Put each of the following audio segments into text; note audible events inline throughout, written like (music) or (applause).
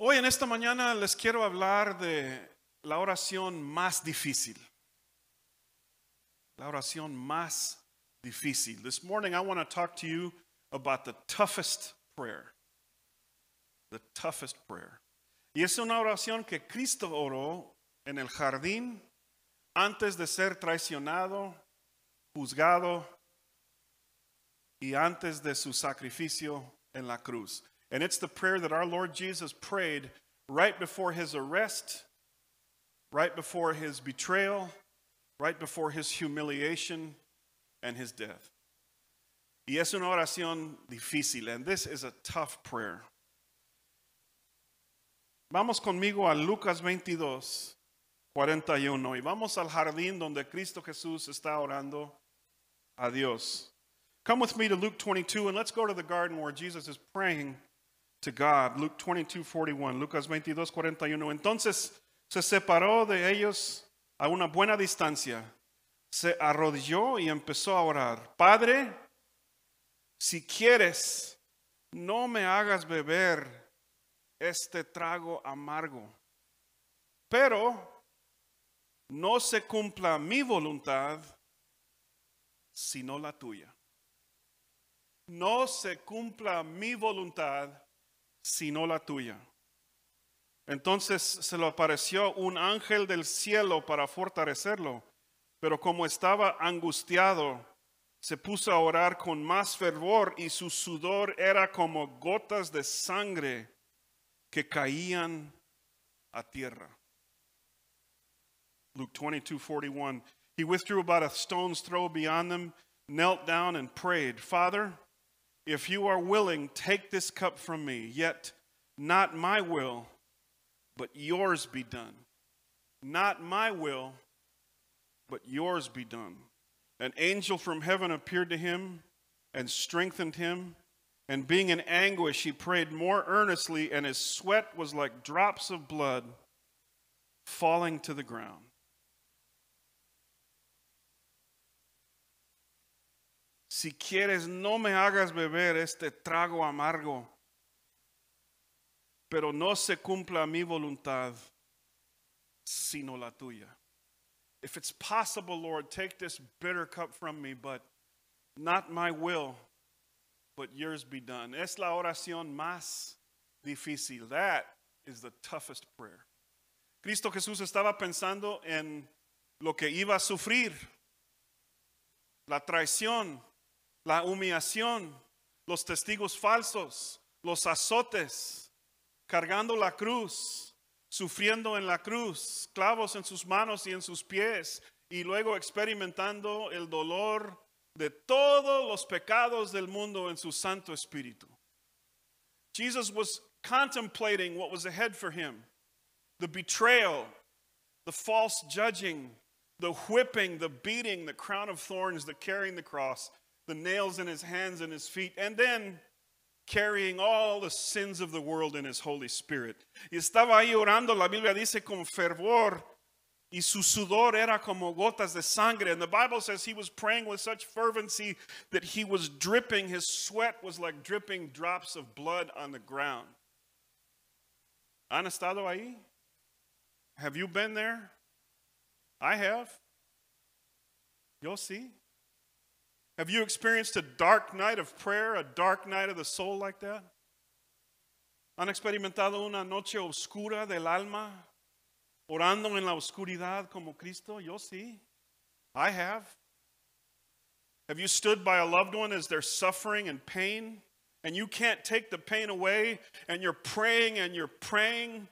Hoy en esta mañana les quiero hablar de la oración más difícil. La oración más difícil. This morning I want to talk to you about the toughest prayer. The toughest prayer. Y es una oración que Cristo oró en el jardín antes de ser traicionado, juzgado y antes de su sacrificio en la cruz. And it's the prayer that our Lord Jesus prayed right before his arrest, right before his betrayal, right before his humiliation and his death. Y es una oración difícil, and this is a tough prayer. Vamos conmigo a Lucas 22, 41, y vamos al jardín donde Cristo Jesús está orando a Dios. Come with me to Luke 22, and let's go to the garden where Jesus is praying to God. 22, 41. Lucas 22, Entonces se separó de ellos a una buena distancia. Se arrodilló y empezó a orar. Padre, si quieres, no me hagas beber este trago amargo. Pero no se cumpla mi voluntad, sino la tuya. No se cumpla mi voluntad, sino la tuya. Entonces se le apareció un ángel del cielo para fortalecerlo, pero como estaba angustiado, se puso a orar con más fervor y su sudor era como gotas de sangre que caían a tierra. Luke 22:41. He withdrew about a stone's throw beyond them, knelt down and prayed, Father, If you are willing, take this cup from me, yet not my will, but yours be done. Not my will, but yours be done. An angel from heaven appeared to him and strengthened him. And being in anguish, he prayed more earnestly, and his sweat was like drops of blood falling to the ground. si quieres, no me hagas beber este trago amargo, pero no se cumpla mi voluntad, sino la tuya. If it's possible, Lord, take this bitter cup from me, but not my will, but yours be done. Es la oración más difícil. That is the toughest prayer. Cristo Jesús estaba pensando en lo que iba a sufrir, la traición, la humillación, los testigos falsos, los azotes, cargando la cruz, sufriendo en la cruz, clavos en sus manos y en sus pies, y luego experimentando el dolor de todos los pecados del mundo en su Santo Espíritu. Jesus was contemplating what was ahead for him the betrayal, the false judging, the whipping, the beating, the crown of thorns, the carrying the cross, the nails in his hands and his feet, and then carrying all the sins of the world in his Holy Spirit. Y estaba ahí orando, la Biblia dice, con fervor, y su sudor era como gotas de sangre. And the Bible says he was praying with such fervency that he was dripping, his sweat was like dripping drops of blood on the ground. ¿Han estado ahí? Have you been there? I have. You'll see. Have you experienced a dark night of prayer, a dark night of the soul like that? ¿Han experimentado una noche oscura del alma? Orando en la oscuridad como Cristo? Yo sí. I have. Have you stood by a loved one as they're suffering and pain? And you can't take the pain away, and you're praying and you're praying,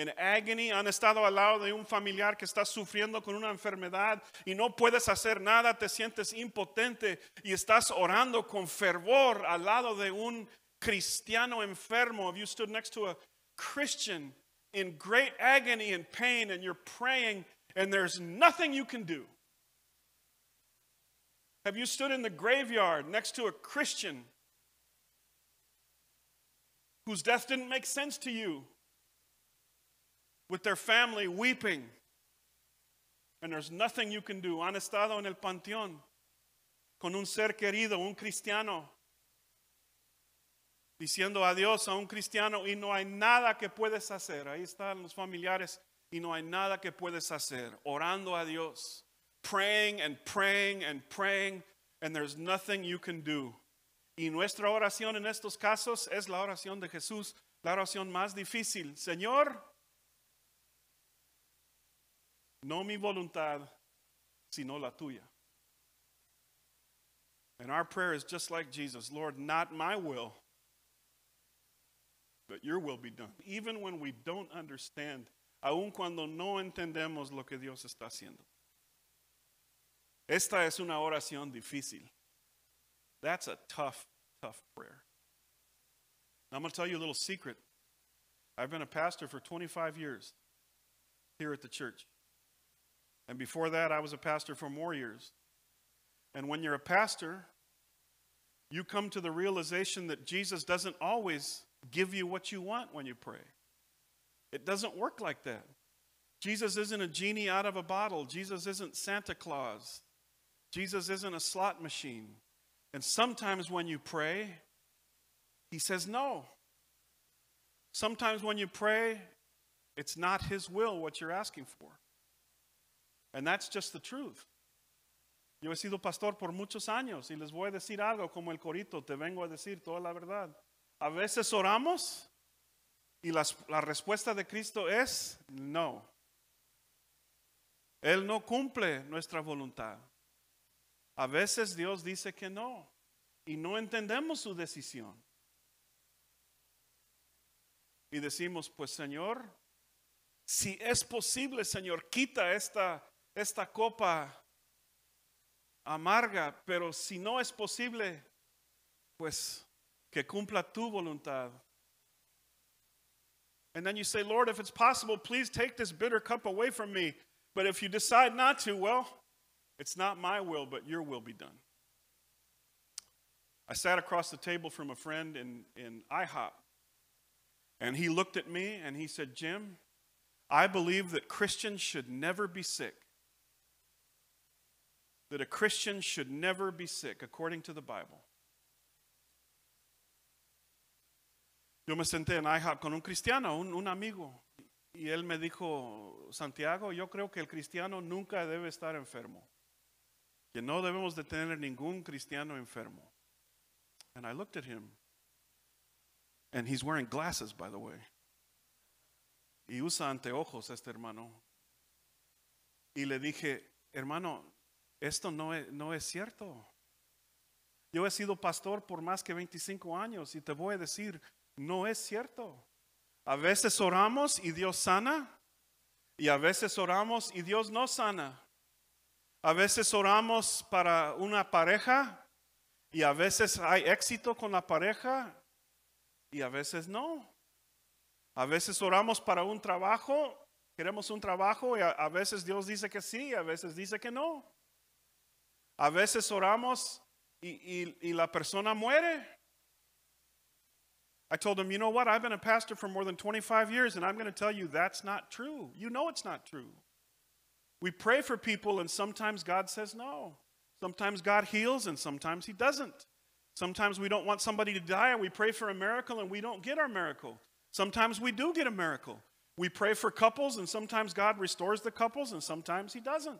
en agony, han estado al lado de un familiar que está sufriendo con una enfermedad y no puedes hacer nada, te sientes impotente y estás orando con fervor al lado de un cristiano enfermo. Have you stood next to a Christian in great agony and pain and you're praying and there's nothing you can do? Have you stood in the graveyard next to a Christian whose death didn't make sense to you? with their family weeping. And there's nothing you can do. Han estado en el panteón con un ser querido, un cristiano, diciendo adiós a un cristiano y no hay nada que puedes hacer. Ahí están los familiares y no hay nada que puedes hacer. Orando a Dios, praying and praying and praying, and there's nothing you can do. Y nuestra oración en estos casos es la oración de Jesús, la oración más difícil. Señor, No mi voluntad, sino la tuya. And our prayer is just like Jesus Lord, not my will, but your will be done. Even when we don't understand, aun cuando no entendemos lo que Dios está haciendo. Esta es una oración difícil. That's a tough, tough prayer. Now, I'm going to tell you a little secret. I've been a pastor for 25 years here at the church. And before that, I was a pastor for more years. And when you're a pastor, you come to the realization that Jesus doesn't always give you what you want when you pray. It doesn't work like that. Jesus isn't a genie out of a bottle. Jesus isn't Santa Claus. Jesus isn't a slot machine. And sometimes when you pray, he says no. Sometimes when you pray, it's not his will what you're asking for. And that's just the truth. Yo he sido pastor por muchos años y les voy a decir algo como el corito, te vengo a decir toda la verdad. A veces oramos y la respuesta de Cristo es no. Él no cumple nuestra voluntad. A veces Dios dice que no y no entendemos su decisión. Y decimos, pues Señor, si es posible, Señor, quita esta esta copa amarga, pero si no es posible, pues que cumpla tu voluntad. And then you say, Lord, if it's possible, please take this bitter cup away from me. But if you decide not to, well, it's not my will, but your will be done. I sat across the table from a friend in, in IHOP, and he looked at me and he said, Jim, I believe that Christians should never be sick. that a Christian should never be sick, according to the Bible. Yo me senté en IHOP con un cristiano, un, amigo, y él me dijo, Santiago, yo creo que el cristiano nunca debe estar enfermo, que no debemos de tener ningún cristiano enfermo. And I looked at him, and he's wearing glasses, by the way. Y usa anteojos este hermano. Y le dije, hermano, esto no es, no es cierto. Yo he sido pastor por más que 25 años y te voy a decir, no es cierto. A veces oramos y Dios sana y a veces oramos y Dios no sana. A veces oramos para una pareja y a veces hay éxito con la pareja y a veces no. A veces oramos para un trabajo, queremos un trabajo y a, veces Dios dice que sí, y a veces dice que no. A veces oramos y, y, y la persona muere. I told him, you know what? I've been a pastor for more than 25 years, and I'm going to tell you that's not true. You know it's not true. We pray for people, and sometimes God says no. Sometimes God heals, and sometimes He doesn't. Sometimes we don't want somebody to die, and we pray for a miracle, and we don't get our miracle. Sometimes we do get a miracle. We pray for couples, and sometimes God restores the couples, and sometimes He doesn't.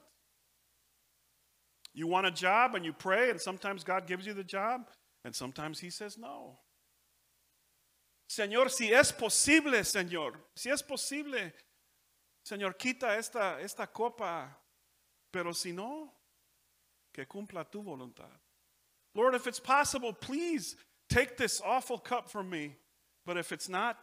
You want a job and you pray, and sometimes God gives you the job, and sometimes He says no. Señor, si es posible, Señor, si es posible, Señor, quita esta, esta copa, pero si no, que cumpla tu voluntad. Lord, if it's possible, please take this awful cup from me, but if it's not,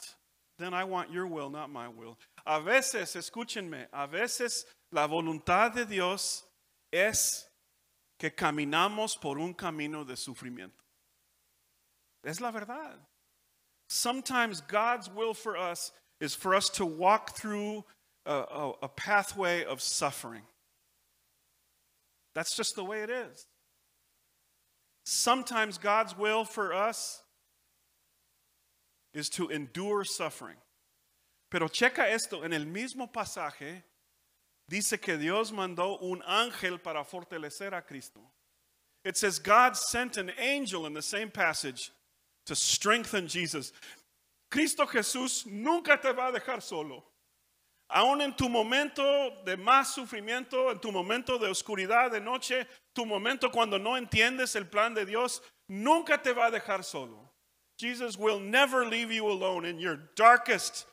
then I want your will, not my will. A veces, escúchenme, a veces la voluntad de Dios es que caminamos por un camino de sufrimiento. Es la verdad. Sometimes God's will for us is for us to walk through a, a, a pathway of suffering. That's just the way it is. Sometimes God's will for us is to endure suffering. Pero checa esto, en el mismo pasaje, dice que Dios mandó un ángel para fortalecer a Cristo. It says God sent an angel in the same passage to strengthen Jesus. Cristo Jesús nunca te va a dejar solo. Aún en tu momento de más sufrimiento, en tu momento de oscuridad, de noche, tu momento cuando no entiendes el plan de Dios, nunca te va a dejar solo. Jesus will never leave you alone in your darkest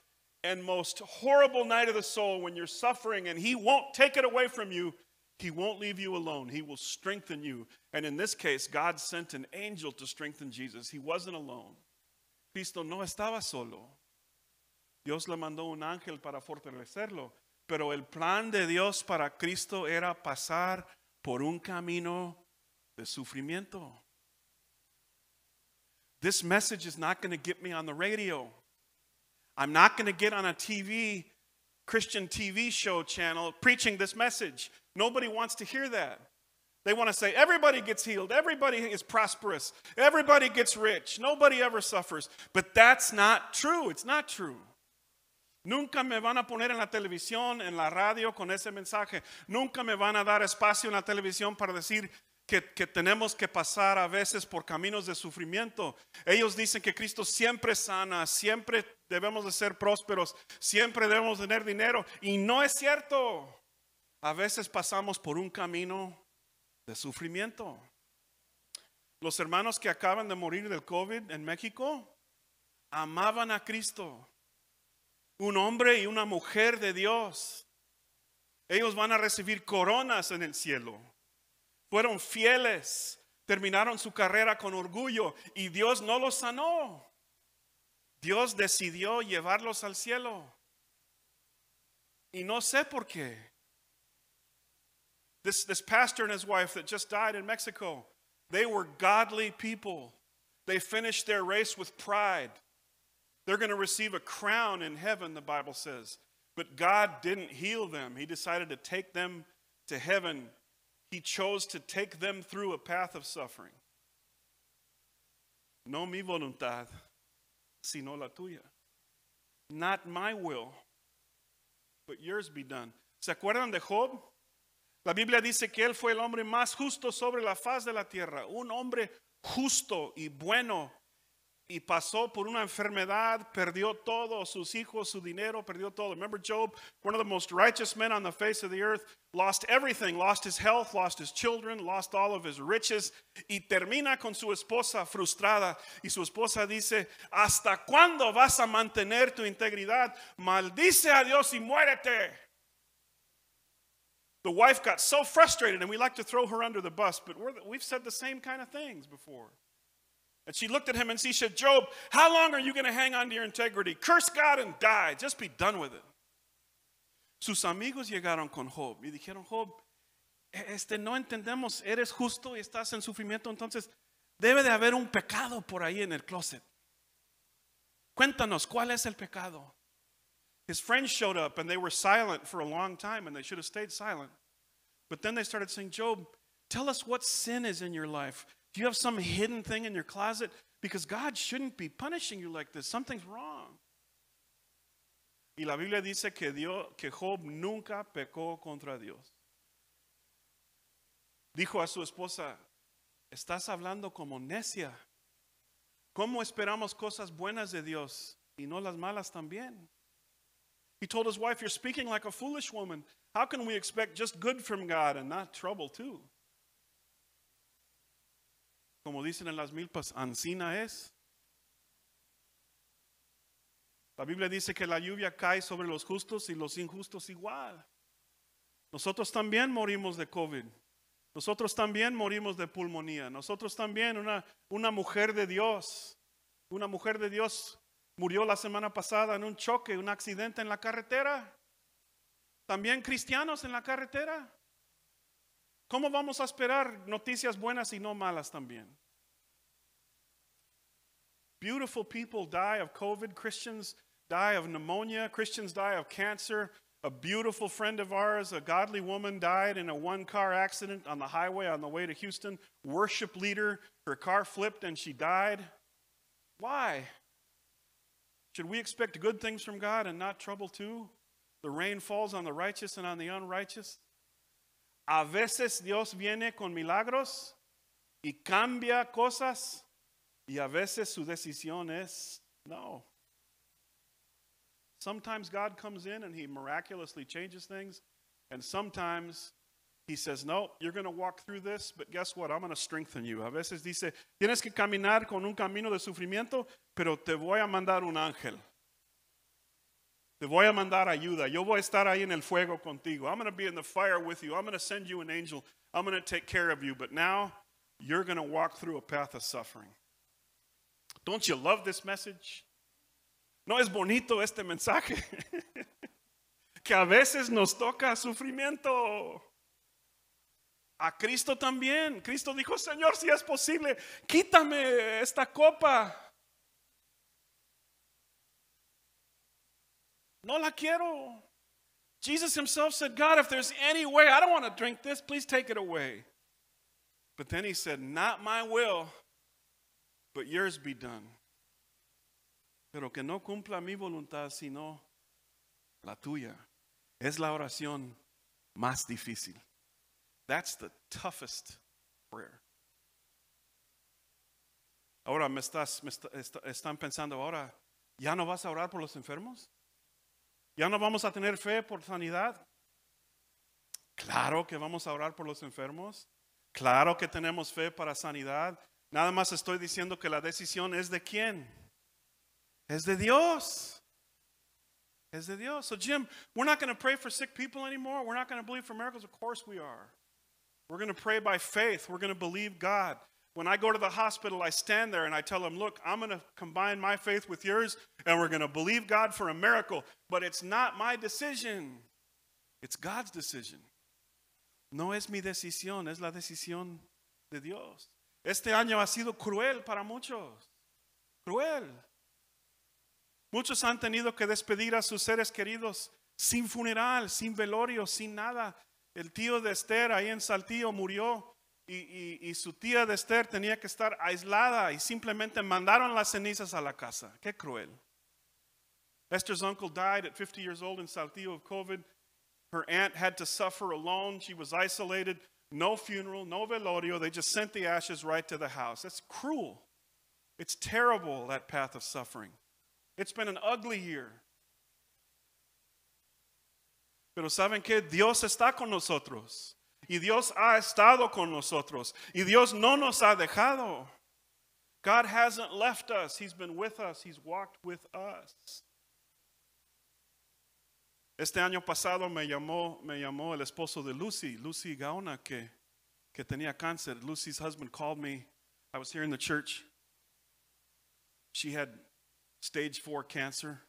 and most horrible night of the soul when you're suffering and He won't take it away from you. He won't leave you alone. He will strengthen you. And in this case, God sent an angel to strengthen Jesus. He wasn't alone. Cristo no estaba solo. Dios le mandó un ángel para fortalecerlo. Pero el plan de Dios para Cristo era pasar por un camino de sufrimiento. This message is not going to get me on the radio. I'm not going to get on a TV, Christian TV show channel preaching this message. Nobody wants to hear that. They want to say everybody gets healed, everybody is prosperous, everybody gets rich, nobody ever suffers. But that's not true. It's not true. Nunca me van a poner en la televisión, en la radio con ese mensaje. Nunca me van a dar espacio en la televisión para decir que, tenemos que pasar a veces por caminos de sufrimiento. Ellos dicen que Cristo siempre sana, siempre debemos de ser prósperos, siempre debemos tener dinero. Y no es cierto. A veces pasamos por un camino de sufrimiento. Los hermanos que acaban de morir del COVID en México amaban a Cristo. Un hombre y una mujer de Dios. Ellos van a recibir coronas en el cielo. fueron fieles, terminaron su carrera con orgullo y Dios no los sanó. Dios decidió llevarlos al cielo. Y no sé por qué. This, this pastor and his wife that just died in Mexico, they were godly people. They finished their race with pride. They're going to receive a crown in heaven, the Bible says. But God didn't heal them. He decided to take them to heaven he chose to take them through a path of suffering. No mi voluntad, sino la tuya. Not my will, but yours be done. ¿Se acuerdan de Job? La Biblia dice que él fue el hombre más justo sobre la faz de la tierra, un hombre justo y bueno y pasó por una enfermedad, perdió todo, sus hijos, su dinero, perdió todo. Remember Job, one of the most righteous men on the face of the earth, lost everything, lost his health, lost his children, lost all of his riches y termina con su esposa frustrada y su esposa dice, "¿Hasta cuándo vas a mantener tu integridad? Maldice a Dios y muérete." The wife got so frustrated and we like to throw her under the bus, but we have said the same kind of things before. And she looked at him and she said, Job, how long are you going to hang on to your integrity? Curse God and die. Just be done with it. Sus amigos llegaron con Job y dijeron, Job, este, no entendemos, eres justo y estás en sufrimiento, entonces debe de haber un pecado por ahí en el closet. Cuéntanos, ¿cuál es el pecado? His friends showed up and they were silent for a long time and they should have stayed silent. But then they started saying, Job, tell us what sin is in your life. Do you have some hidden thing in your closet? Because God shouldn't be punishing you like this. Something's wrong. Y la Biblia dice que, Dios, que Job nunca pecó contra Dios. Dijo a su esposa, estás hablando como necia. ¿Cómo esperamos cosas buenas de Dios y no las malas también? He told his wife, You're speaking like a foolish woman. How can we expect just good from God and not trouble too? como dicen en las milpas, ancina es. La Biblia dice que la lluvia cae sobre los justos y los injustos igual. Nosotros también morimos de COVID. Nosotros también morimos de pulmonía. Nosotros también, una, una mujer de Dios, una mujer de Dios murió la semana pasada en un choque, un accidente en la carretera. También cristianos en la carretera. ¿Cómo vamos a esperar noticias buenas y no malas también? Beautiful people die of COVID. Christians die of pneumonia. Christians die of cancer. A beautiful friend of ours, a godly woman, died in a one car accident on the highway on the way to Houston. Worship leader, her car flipped and she died. Why? Should we expect good things from God and not trouble too? The rain falls on the righteous and on the unrighteous. A veces Dios viene con milagros y cambia cosas y a veces su decisión es no. Sometimes God comes in and he miraculously changes things and sometimes he says, "No, you're going to walk through this, but guess what? I'm going to strengthen you." A veces dice, "Tienes que caminar con un camino de sufrimiento, pero te voy a mandar un ángel." Te voy a mandar ayuda. Yo voy a estar ahí en el fuego contigo. I'm going to be in the fire with you. I'm going to send you an angel. I'm going to take care of you. But now you're going to walk through a path of suffering. Don't you love this message? No es bonito este mensaje. (laughs) que a veces nos toca sufrimiento. A Cristo también. Cristo dijo, Señor, si es posible, quítame esta copa. No la quiero. Jesus himself said, God, if there's any way, I don't want to drink this, please take it away. But then he said, Not my will, but yours be done. Pero que no cumpla mi voluntad, sino la tuya. Es la oración más difícil. That's the toughest prayer. Ahora me estás, me está, está, están pensando, ahora, ¿ya no vas a orar por los enfermos? ¿Ya no vamos a tener fe por sanidad? Claro que vamos a orar por los enfermos. Claro que tenemos fe para sanidad. Nada más estoy diciendo que la decisión es de quién. Es de Dios. Es de Dios. So Jim, we're not going to pray for sick people anymore. We're not going to believe for miracles. Of course we are. We're going to pray by faith. We're going to believe God. When I go to the hospital, I stand there and I tell them, Look, I'm going to combine my faith with yours and we're going to believe God for a miracle. But it's not my decision, it's God's decision. No es mi decisión, es la decisión de Dios. Este año ha sido cruel para muchos. Cruel. Muchos han tenido que despedir a sus seres queridos sin funeral, sin velorio, sin nada. El tío de Esther ahí en Saltillo murió y, y, y, su tía de Esther tenía que estar aislada y simplemente mandaron las cenizas a la casa. Qué cruel. Esther's uncle died at 50 years old in Saltillo of COVID. Her aunt had to suffer alone. She was isolated. No funeral, no velorio. They just sent the ashes right to the house. That's cruel. It's terrible, that path of suffering. It's been an ugly year. Pero saben que Dios está con nosotros. Y Dios ha estado con nosotros. Y Dios no nos ha dejado. God hasn't left us. He's been with us. He's walked with us. Este año pasado me llamó, me llamó el esposo de Lucy, Lucy Gaona, que, que tenía cáncer. Lucy's husband called me. I was here in the church. She had stage four cancer.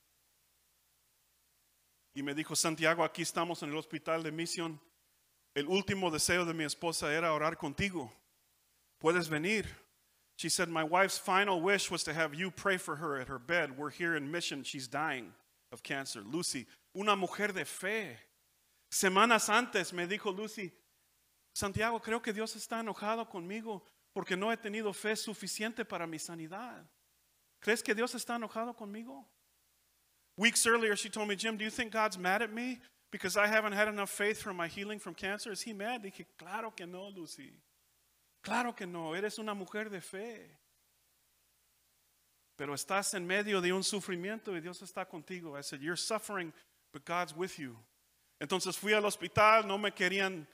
Y me dijo, Santiago, aquí estamos en el hospital de Misión el último deseo de mi esposa era orar contigo. Puedes venir. She said, My wife's final wish was to have you pray for her at her bed. We're here in mission. She's dying of cancer. Lucy, una mujer de fe. Semanas antes me dijo Lucy, Santiago, creo que Dios está enojado conmigo porque no he tenido fe suficiente para mi sanidad. ¿Crees que Dios está enojado conmigo? Weeks earlier, she told me, Jim, do you think God's mad at me because I haven't had enough faith for my healing from cancer? Is he mad? Dije, claro que no, Lucy. Claro que no, eres una mujer de fe. Pero estás en medio de un sufrimiento y Dios está contigo. I said, you're suffering, but God's with you. Entonces fui al hospital, no me querían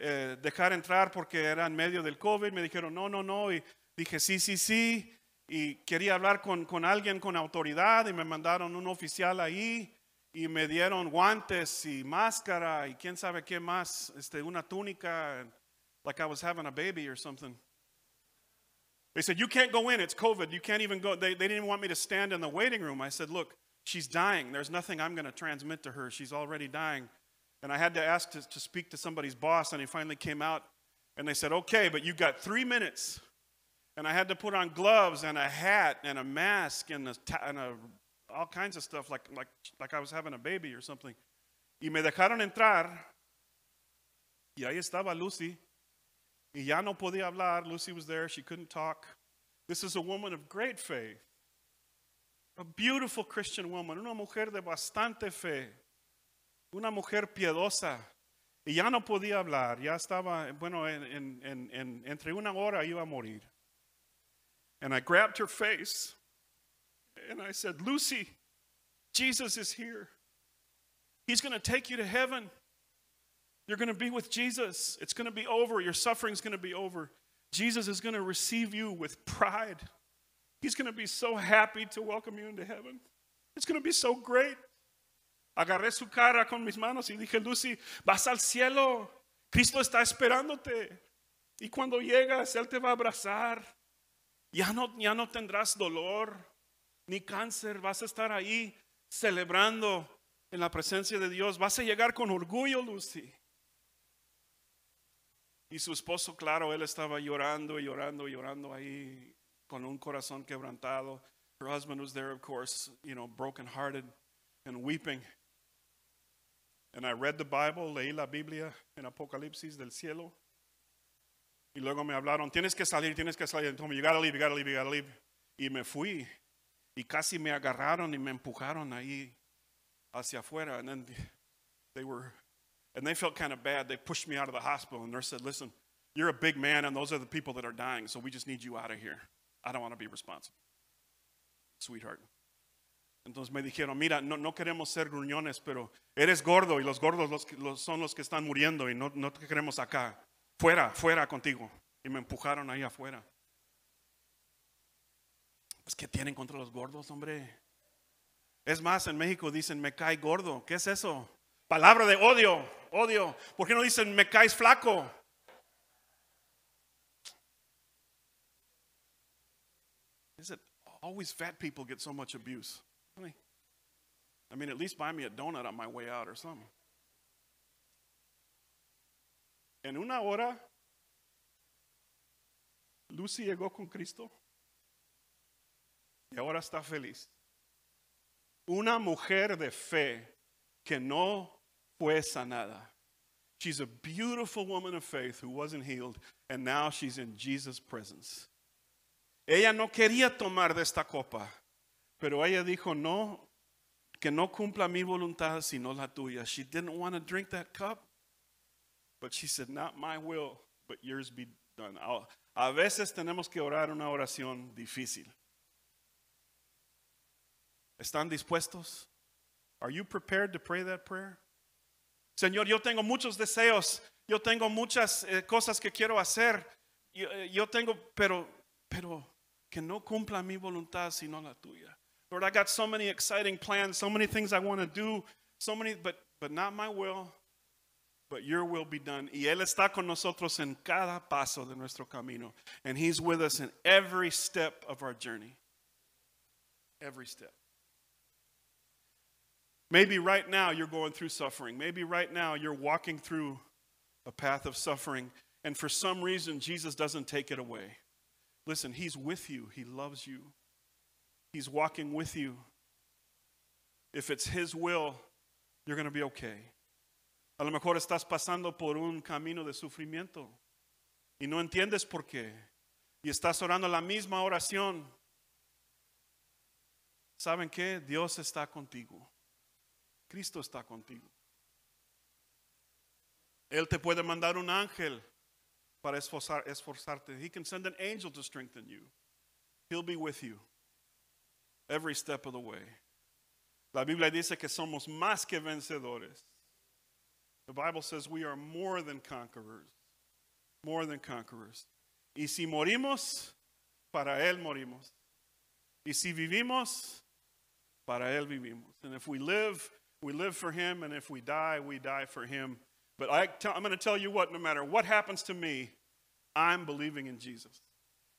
eh, dejar entrar porque era en medio del COVID. Me dijeron, no, no, no. Y dije, sí, sí, sí. Y quería hablar con, con alguien con autoridad y me mandaron un oficial ahí. y me dieron guantes y máscara y quién sabe qué más, este, una túnica, like I was having a baby or something. They said, You can't go in, it's COVID, you can't even go. They, they didn't want me to stand in the waiting room. I said, Look, she's dying, there's nothing I'm going to transmit to her, she's already dying. And I had to ask to, to speak to somebody's boss, and he finally came out and they said, Okay, but you have got three minutes. And I had to put on gloves and a hat and a mask and a, and a all kinds of stuff, like, like, like I was having a baby or something. Y me dejaron entrar, y ahí estaba Lucy, y ya no podía hablar. Lucy was there, she couldn't talk. This is a woman of great faith, a beautiful Christian woman, una mujer de bastante fe, una mujer piedosa. Y ya no podía hablar, ya estaba, bueno, en, en, en, entre una hora iba a morir. And I grabbed her face and I said, Lucy, Jesus is here. He's going to take you to heaven. You're going to be with Jesus. It's going to be over. Your suffering's going to be over. Jesus is going to receive you with pride. He's going to be so happy to welcome you into heaven. It's going to be so great. Agarré su cara con mis manos y dije, Lucy, vas al cielo. Cristo está esperándote. Y cuando llegas, Él te va a abrazar. Ya no, ya no tendrás dolor. ni cáncer, vas a estar ahí celebrando en la presencia de Dios. Vas a llegar con orgullo, Lucy. Y su esposo, claro, él estaba llorando y llorando y llorando ahí con un corazón quebrantado. Her husband was there, of course, you know, broken hearted and weeping. And I read the Bible, leí la Biblia en Apocalipsis del cielo. Y luego me hablaron, tienes que salir, tienes que salir. Entonces, you gotta leave, you gotta leave, you gotta leave. Y me fui y casi me agarraron y me empujaron ahí hacia afuera. And then they were, and they felt kind of bad. They pushed me out of the hospital and the nurse said, listen, you're a big man and those are the people that are dying, so we just need you out of here. I don't want to be responsible. Sweetheart. Entonces me dijeron, mira, no, no queremos ser gruñones, pero eres gordo y los gordos son los que están muriendo y no, no te queremos acá. Fuera, fuera contigo. Y me empujaron ahí afuera. Es pues, ¿qué tienen contra los gordos, hombre? Es más, en México dicen, me cae gordo. ¿Qué es eso? Palabra de odio, odio. ¿Por qué no dicen, me caes flaco? Is it always fat people get so much abuse? I mean, at least buy me a donut on my way out or something. En una hora, Lucy llegó con Cristo y ahora está feliz. Una mujer de fe que no fue sanada. She's a beautiful woman of faith who wasn't healed, and now she's in Jesus' presence. Ella no quería tomar de esta copa, pero ella dijo, no, que no cumpla mi voluntad sino la tuya. She didn't want to drink that cup, but she said, not my will, but yours be done. A veces tenemos que orar una oración difícil. ¿Están dispuestos? Are you prepared to pray that prayer? Señor, yo tengo muchos deseos, yo tengo muchas eh, cosas que quiero hacer, yo, eh, yo, tengo, pero, pero que no cumpla mi voluntad sino la tuya. Lord, I got so many exciting plans, so many things I want to do, so many, but, but not my will, but your will be done. Y Él está con nosotros en cada paso de nuestro camino. And He's with us in every step of our journey. Every step. Maybe right now you're going through suffering. Maybe right now you're walking through a path of suffering, and for some reason Jesus doesn't take it away. Listen, He's with you, He loves you, He's walking with you. If it's His will, you're going to be okay. A lo mejor estás pasando por un camino de sufrimiento y no entiendes por qué. Y estás orando la misma oración. ¿Saben qué? Dios está contigo. Cristo está contigo. Él te puede mandar un ángel para esforzar, esforzarte. He can send an angel to strengthen you. He'll be with you every step of the way. La Biblia dice que somos más que vencedores. The Bible says we are more than conquerors. More than conquerors. Y si morimos, para Él morimos. Y si vivimos, para Él vivimos. And if we live, we live for him, and if we die, we die for him. But i t- I'm going to tell you what, no matter what happens to me, I'm believing in Jesus.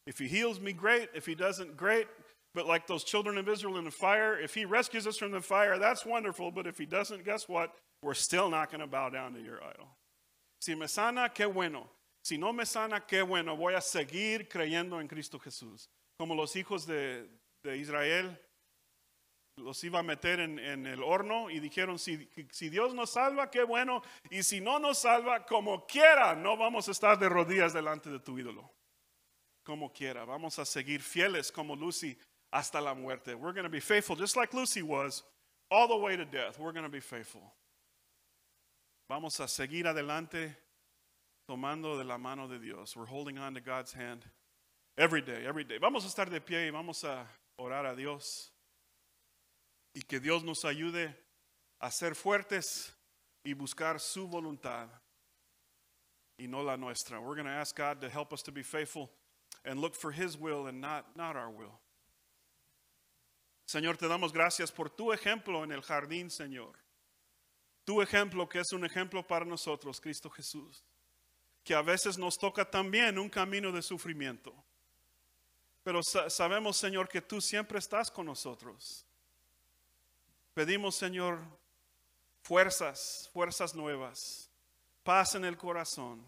If he heals me, great. If he doesn't, great. But like those children of Israel in the fire, if he rescues us from the fire, that's wonderful. But if he doesn't, guess what? We're still not going to bow down to your idol. Si me sana, qué bueno. Si no me sana, qué bueno. Voy a seguir creyendo en Cristo Jesús. Como los hijos de, de Israel, los iba a meter en, el horno y dijeron, si, Dios nos salva, qué bueno, y si no nos salva, como quiera, no vamos a estar de rodillas delante de tu ídolo. Como quiera, vamos a seguir fieles como Lucy hasta la muerte. We're going to be faithful, just like Lucy was, all the way to death. We're going to be faithful. Vamos a seguir adelante tomando de la mano de Dios. We're holding on to God's hand every day, every day. Vamos a estar de pie y vamos a orar a Dios y que Dios nos ayude a ser fuertes y buscar su voluntad y no la nuestra. We're going ask God to help us to be faithful and look for his will and not not our will. Señor, te damos gracias por tu ejemplo en el jardín, Señor. Tu ejemplo que es un ejemplo para nosotros, Cristo Jesús. Que a veces nos toca también un camino de sufrimiento. Pero sabemos, Señor, que tú siempre estás con nosotros Pedimos, Señor, fuerzas, fuerzas nuevas, paz en el corazón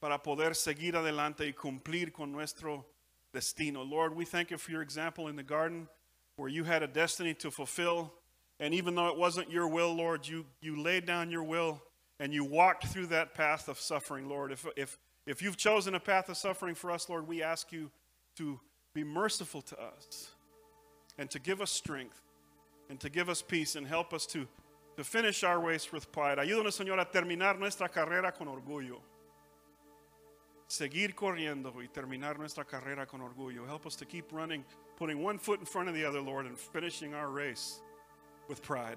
para poder seguir adelante y cumplir con nuestro destino. Lord, we thank you for your example in the garden where you had a destiny to fulfill. And even though it wasn't your will, Lord, you, you laid down your will and you walked through that path of suffering, Lord. If, if, if you've chosen a path of suffering for us, Lord, we ask you to be merciful to us and to give us strength and to give us peace and help us to, to finish our race with pride. Ayúdanos, Señor, a terminar nuestra carrera con orgullo. Seguir corriendo y terminar nuestra carrera con orgullo. Help us to keep running, putting one foot in front of the other, Lord, and finishing our race with pride.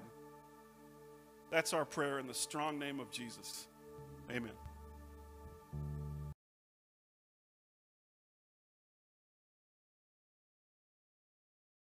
That's our prayer in the strong name of Jesus. Amen.